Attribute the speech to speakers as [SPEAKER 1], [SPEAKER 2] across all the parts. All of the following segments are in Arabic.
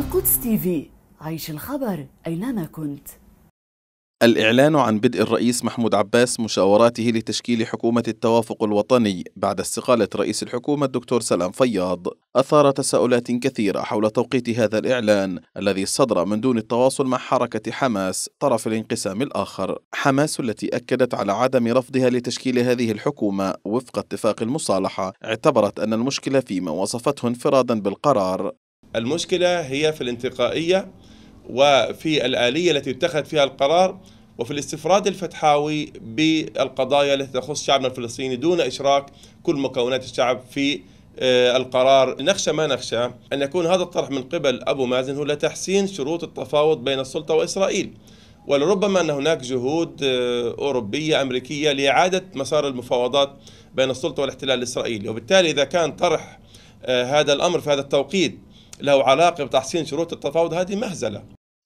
[SPEAKER 1] القدس تي في
[SPEAKER 2] عيش الخبر أينما كنت
[SPEAKER 3] الإعلان عن بدء الرئيس محمود عباس مشاوراته لتشكيل حكومة التوافق الوطني بعد استقالة رئيس الحكومة الدكتور سلام فياض أثار تساؤلات كثيرة حول توقيت هذا الإعلان الذي صدر من دون التواصل مع حركة حماس طرف الانقسام الآخر حماس التي أكدت على عدم رفضها لتشكيل هذه الحكومة وفق اتفاق المصالحة اعتبرت أن المشكلة فيما وصفته انفرادا بالقرار
[SPEAKER 4] المشكلة هي في الانتقائية وفي الآلية التي اتخذ فيها القرار وفي الاستفراد الفتحاوي بالقضايا التي تخص شعبنا الفلسطيني دون إشراك كل مكونات الشعب في آه، القرار نخشى ما نخشى أن يكون هذا الطرح من قبل أبو مازن هو لتحسين شروط التفاوض بين السلطة وإسرائيل ولربما أن هناك جهود آه، أوروبية أمريكية لإعادة مسار المفاوضات بين السلطة والاحتلال الإسرائيلي وبالتالي إذا كان طرح آه، هذا الأمر في هذا التوقيت له علاقة بتحسين شروط التفاوض هذه مهزلة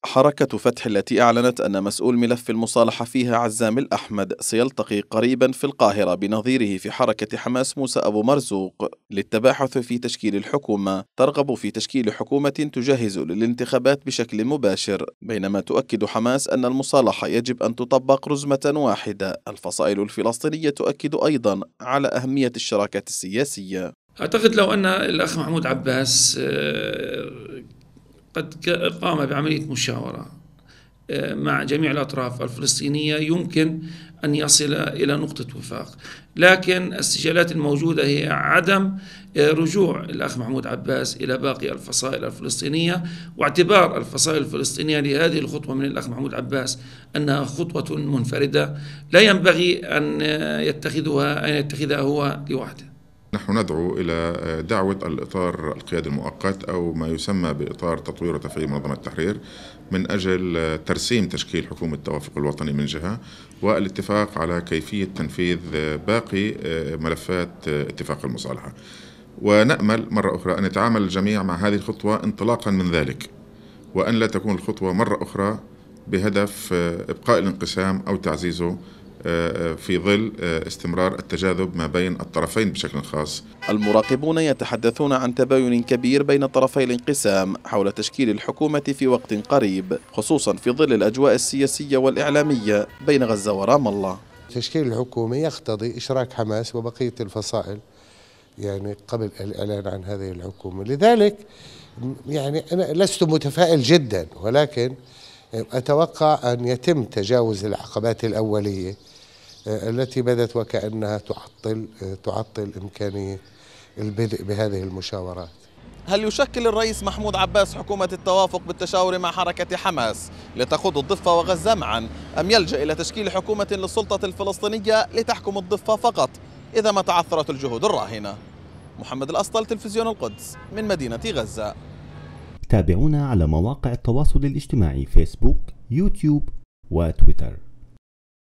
[SPEAKER 3] حركة فتح التي أعلنت أن مسؤول ملف المصالحة فيها عزام الأحمد سيلتقي قريبا في القاهرة بنظيره في حركة حماس موسى أبو مرزوق للتباحث في تشكيل الحكومة ترغب في تشكيل حكومة تجهز للانتخابات بشكل مباشر بينما تؤكد حماس أن المصالحة يجب أن تطبق رزمة واحدة الفصائل الفلسطينية تؤكد أيضا على أهمية الشراكة السياسية
[SPEAKER 1] أعتقد لو أن الأخ محمود عباس آه، قد قام بعملية مشاورة آه، مع جميع الأطراف الفلسطينية يمكن أن يصل إلى نقطة وفاق لكن السجالات الموجودة هي عدم آه، رجوع الأخ محمود عباس إلى باقي الفصائل الفلسطينية واعتبار الفصائل الفلسطينية لهذه الخطوة من الأخ محمود عباس أنها خطوة منفردة لا ينبغي أن يتخذها أن يتخذها هو لوحده
[SPEAKER 2] نحن ندعو إلى دعوة الإطار القيادي المؤقت أو ما يسمى بإطار تطوير وتفعيل منظمة التحرير من أجل ترسيم تشكيل حكومة التوافق الوطني من جهة والاتفاق على كيفية تنفيذ باقي ملفات اتفاق المصالحة ونأمل مرة أخرى أن يتعامل الجميع مع هذه الخطوة انطلاقا من ذلك وأن لا تكون الخطوة مرة أخرى بهدف إبقاء الانقسام أو تعزيزه في ظل آه، استمرار التجاذب ما بين الطرفين بشكل خاص. المراقبون
[SPEAKER 3] يتحدثون عن تباين كبير بين طرفي الانقسام حول تشكيل الحكومة في وقت قريب، خصوصا في ظل الأجواء السياسية والإعلامية بين غزة ورام الله.
[SPEAKER 5] تشكيل الحكومة يقتضي إشراك حماس وبقية الفصائل يعني قبل الإعلان عن هذه الحكومة، لذلك يعني أنا لست متفائل جدا ولكن أتوقع أن يتم تجاوز العقبات الأولية آه، التي بدت وكأنها تعطل آه، تعطل إمكانية البدء بهذه المشاورات
[SPEAKER 3] هل يشكل الرئيس محمود عباس حكومة التوافق بالتشاور مع حركة حماس لتخوض الضفة وغزة معا أم يلجأ إلى تشكيل حكومة للسلطة الفلسطينية لتحكم الضفة فقط إذا ما تعثرت الجهود الراهنة محمد الأسطل تلفزيون القدس من مدينة غزة
[SPEAKER 4] تابعونا على مواقع التواصل الاجتماعي فيسبوك يوتيوب وتويتر